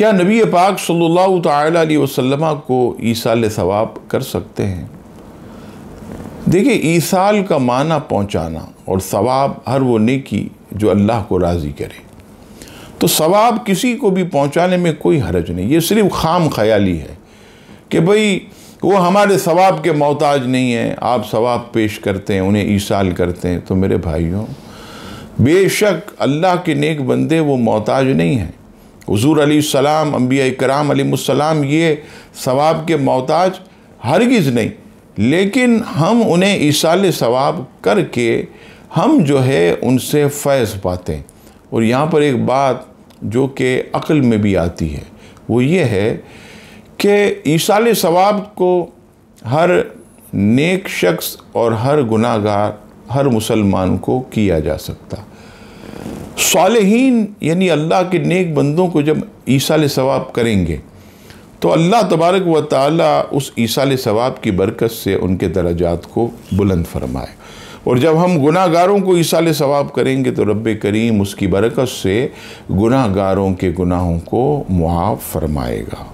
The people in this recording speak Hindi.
क्या नबी पाक सल्लल्लाहु अलैहि वसल्लम को ईसाल सवाब कर सकते हैं देखिए ईसाल का माना पहुंचाना और सवाब हर वो नेकी जो अल्लाह को राज़ी करे तो सवाब किसी को भी पहुंचाने में कोई हरज नहीं ये सिर्फ खाम ख्याली है कि भाई वो हमारे सवाब के मोहताज नहीं हैं आप सवाब पेश करते हैं उन्हें ईसाल करते हैं तो मेरे भाइयों बेशक अल्लाह के नेक बंदे वो मोहताज नहीं हैं हजूर अलीसम अम्बिया कराम अलीसम ये सवाब के मोहताज हरगिज़ नहीं लेकिन हम उन्हें ईसाल सवाब करके हम जो है उनसे फैज़ पाते हैं और यहाँ पर एक बात जो कि अक्ल में भी आती है वो ये है कि ईसाल सवाब को हर नेक शख्स और हर गुनागार हर मुसलमान को किया जा सकता सालहीन यानी अल्लाह के नेक बंदों को जब ईसाल सवाब करेंगे तो अल्लाह तबारक व ताली उस ईसा सवाब की बरकत से उनके दर्जात को बुलंद फरमाए और जब हम गुनागारों को ईसा सवाब करेंगे तो रब करीम उसकी बरकत से गुनागारों के गुनाहों को मुआफ़ फरमाएगा